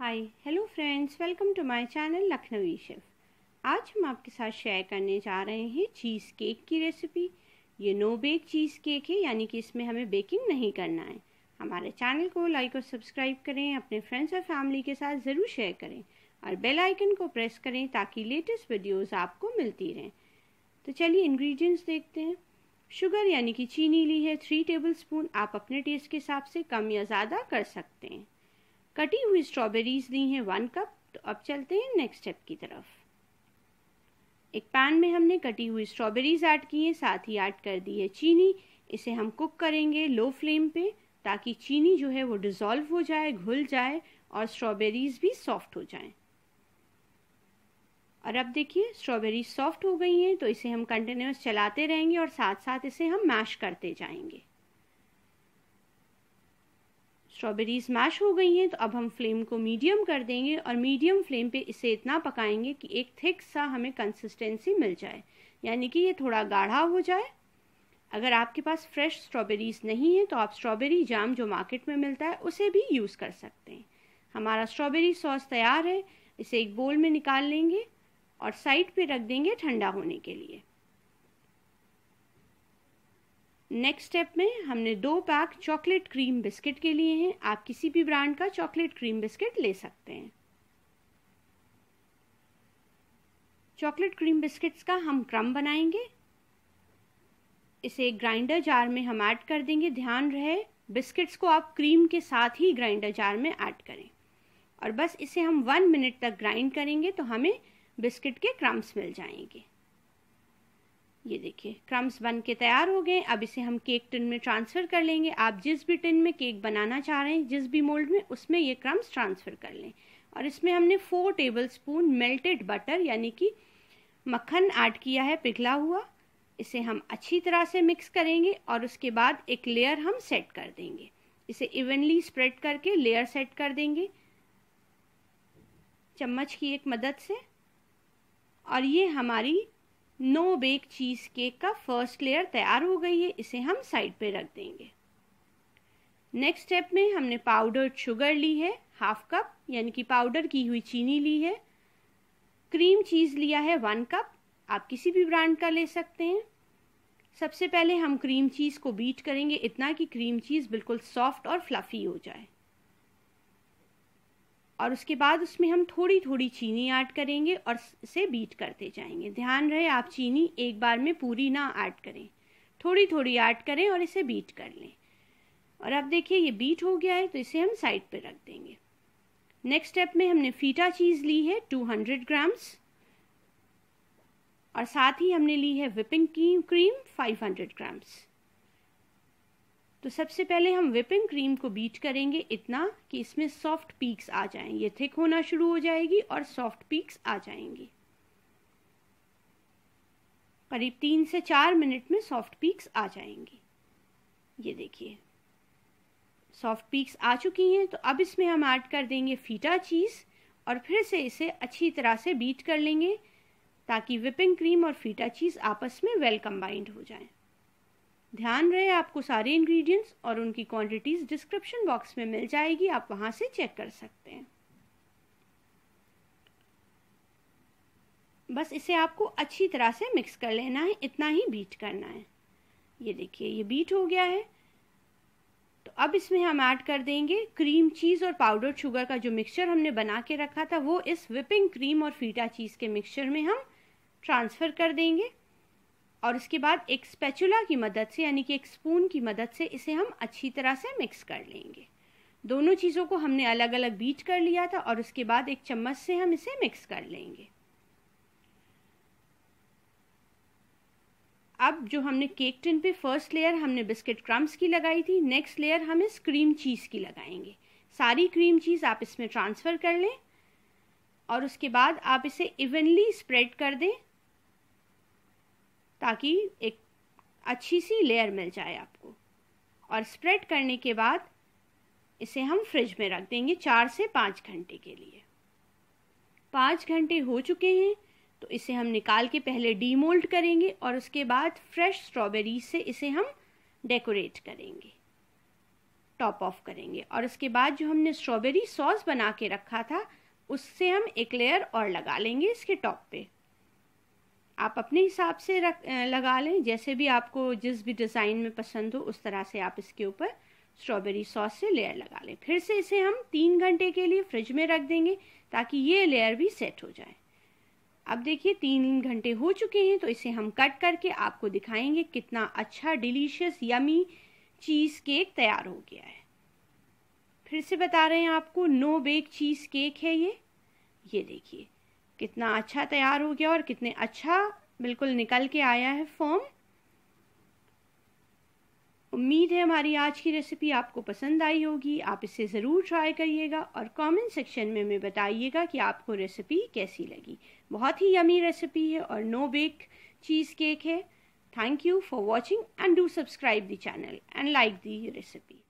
Hi hello friends welcome to my channel Lakhnavi chef आज हम आपके साथ शेयर करने जा रहे हैं चीज़ केक की रेसिपी ये नो बेक चीज़ केक है यानी कि इसमें हमें बेकिंग नहीं करना है हमारे चैनल को लाइक और सब्सक्राइब करें अपने फ्रेंड्स और फैमिली के साथ ज़रूर शेयर करें और बेल आइकन को प्रेस करें ताकि लेटेस्ट वीडियोज़ आपको मिलती रहें तो चलिए इन्ग्रीडियंट्स देखते हैं शुगर यानी कि चीनी ली है थ्री टेबल स्पून आप अपने टेस्ट के हिसाब से कम या ज़्यादा कर सकते हैं कटी हुई स्ट्रॉबेरीज ली हैं वन कप तो अब चलते हैं नेक्स्ट स्टेप की तरफ एक पैन में हमने कटी हुई स्ट्रॉबेरीज ऐड की हैं साथ ही ऐड कर दी है चीनी इसे हम कुक करेंगे लो फ्लेम पे ताकि चीनी जो है वो डिज़ोल्व हो जाए घुल जाए और स्ट्रॉबेरीज भी सॉफ्ट हो जाएं। और अब देखिए स्ट्रॉबेरी सॉफ्ट हो गई हैं तो इसे हम कंटिन्यूस चलाते रहेंगे और साथ साथ इसे हम मैश करते जाएंगे स्ट्रॉबेरी स्मैश हो गई हैं तो अब हम फ्लेम को मीडियम कर देंगे और मीडियम फ्लेम पे इसे इतना पकाएंगे कि एक थिक सा हमें कंसिस्टेंसी मिल जाए यानी कि ये थोड़ा गाढ़ा हो जाए अगर आपके पास फ्रेश स्ट्रॉबेरीज नहीं है तो आप स्ट्रॉबेरी जाम जो मार्केट में मिलता है उसे भी यूज़ कर सकते हैं हमारा स्ट्रॉबेरी सॉस तैयार है इसे एक बोल में निकाल लेंगे और साइड पे रख देंगे ठंडा होने के लिए नेक्स्ट स्टेप में हमने दो पैक चॉकलेट क्रीम बिस्किट के लिए हैं आप किसी भी ब्रांड का चॉकलेट क्रीम बिस्किट ले सकते हैं चॉकलेट क्रीम बिस्किट्स का हम क्रम बनाएंगे इसे ग्राइंडर जार में हम ऐड कर देंगे ध्यान रहे बिस्किट्स को आप क्रीम के साथ ही ग्राइंडर जार में ऐड करें और बस इसे हम वन मिनट तक ग्राइंड करेंगे तो हमें बिस्किट के क्रम्स मिल जाएंगे ये देखिए क्रम्स बन के तैयार हो गए अब इसे हम केक टिन में ट्रांसफ़र कर लेंगे आप जिस भी टिन में केक बनाना चाह रहे हैं जिस भी मोल्ड में उसमें ये क्रम्स ट्रांसफ़र कर लें और इसमें हमने four tablespoon melted butter यानी कि मक्खन ऐड किया है पिघला हुआ इसे हम अच्छी तरह से मिक्स करेंगे और उसके बाद एक लेयर हम सेट कर देंगे इसे इवनली स्प्रेड करके लेयर सेट कर देंगे चम्मच की एक मदद से और ये हमारी नो बेक चीज़ केक का फर्स्ट लेयर तैयार हो गई है इसे हम साइड पे रख देंगे नेक्स्ट स्टेप में हमने पाउडर शुगर ली है हाफ कप यानी कि पाउडर की हुई चीनी ली है क्रीम चीज़ लिया है वन कप आप किसी भी ब्रांड का ले सकते हैं सबसे पहले हम क्रीम चीज़ को बीट करेंगे इतना कि क्रीम चीज़ बिल्कुल सॉफ्ट और फ्लफ़ी हो जाए और उसके बाद उसमें हम थोड़ी थोड़ी चीनी ऐड करेंगे और इसे बीट करते जाएंगे ध्यान रहे आप चीनी एक बार में पूरी ना ऐड करें थोड़ी थोड़ी ऐड करें और इसे बीट कर लें और अब देखिए ये बीट हो गया है तो इसे हम साइड पर रख देंगे नेक्स्ट स्टेप में हमने फीटा चीज़ ली है 200 ग्राम्स और साथ ही हमने ली है विपिंग क्रीम 500 ग्राम्स तो सबसे पहले हम विपिंग क्रीम को बीट करेंगे इतना कि इसमें सॉफ्ट पीक्स आ जाएं ये थिक होना शुरू हो जाएगी और सॉफ्ट पीक्स आ जाएंगे करीब तीन से चार मिनट में सॉफ्ट पीक्स आ जाएंगे ये देखिए सॉफ्ट पीक्स आ चुकी हैं तो अब इसमें हम ऐड कर देंगे फीटा चीज़ और फिर से इसे अच्छी तरह से बीट कर लेंगे ताकि विपिंग क्रीम और फीटा चीज़ आपस में वेल कंबाइंड हो जाएं ध्यान रहे आपको सारे इंग्रेडिएंट्स और उनकी क्वांटिटीज डिस्क्रिप्शन बॉक्स में मिल जाएगी आप वहां से चेक कर सकते हैं बस इसे आपको अच्छी तरह से मिक्स कर लेना है इतना ही बीट करना है ये देखिए ये बीट हो गया है तो अब इसमें हम ऐड कर देंगे क्रीम चीज़ और पाउडर शुगर का जो मिक्सचर हमने बना के रखा था वो इस विपिंग क्रीम और फीटा चीज़ के मिक्सचर में हम ट्रांसफ़र कर देंगे और इसके बाद एक स्पैचुला की मदद से यानी कि एक स्पून की मदद से इसे हम अच्छी तरह से मिक्स कर लेंगे दोनों चीज़ों को हमने अलग अलग बीट कर लिया था और उसके बाद एक चम्मच से हम इसे मिक्स कर लेंगे अब जो हमने केक टिन पे फर्स्ट लेयर हमने बिस्किट क्रम्स की लगाई थी नेक्स्ट लेयर हम इस क्रीम चीज़ की लगाएंगे सारी क्रीम चीज़ आप इसमें ट्रांसफ़र कर लें और उसके बाद आप इसे इवनली स्प्रेड कर दें ताकि एक अच्छी सी लेयर मिल जाए आपको और स्प्रेड करने के बाद इसे हम फ्रिज में रख देंगे चार से पाँच घंटे के लिए पाँच घंटे हो चुके हैं तो इसे हम निकाल के पहले डीमोल्ड करेंगे और उसके बाद फ्रेश स्ट्रॉबेरी से इसे हम डेकोरेट करेंगे टॉप ऑफ करेंगे और उसके बाद जो हमने स्ट्रॉबेरी सॉस बना के रखा था उससे हम एक लेयर और लगा लेंगे इसके टॉप पे आप अपने हिसाब से रख लगा लें जैसे भी आपको जिस भी डिज़ाइन में पसंद हो उस तरह से आप इसके ऊपर स्ट्रॉबेरी सॉस से लेयर लगा लें फिर से इसे हम तीन घंटे के लिए फ्रिज में रख देंगे ताकि ये लेयर भी सेट हो जाए अब देखिए तीन घंटे हो चुके हैं तो इसे हम कट करके आपको दिखाएंगे कितना अच्छा डिलीशियस यमी चीज़ केक तैयार हो गया है फिर से बता रहे हैं आपको नो बेक चीज़ केक है ये ये देखिए कितना अच्छा तैयार हो गया और कितने अच्छा बिल्कुल निकल के आया है फॉर्म उम्मीद है हमारी आज की रेसिपी आपको पसंद आई होगी आप इसे ज़रूर ट्राई करिएगा और कमेंट सेक्शन में हमें बताइएगा कि आपको रेसिपी कैसी लगी बहुत ही यमी रेसिपी है और नो बेक चीज़ केक है thank you for watching and do subscribe the channel and like the recipe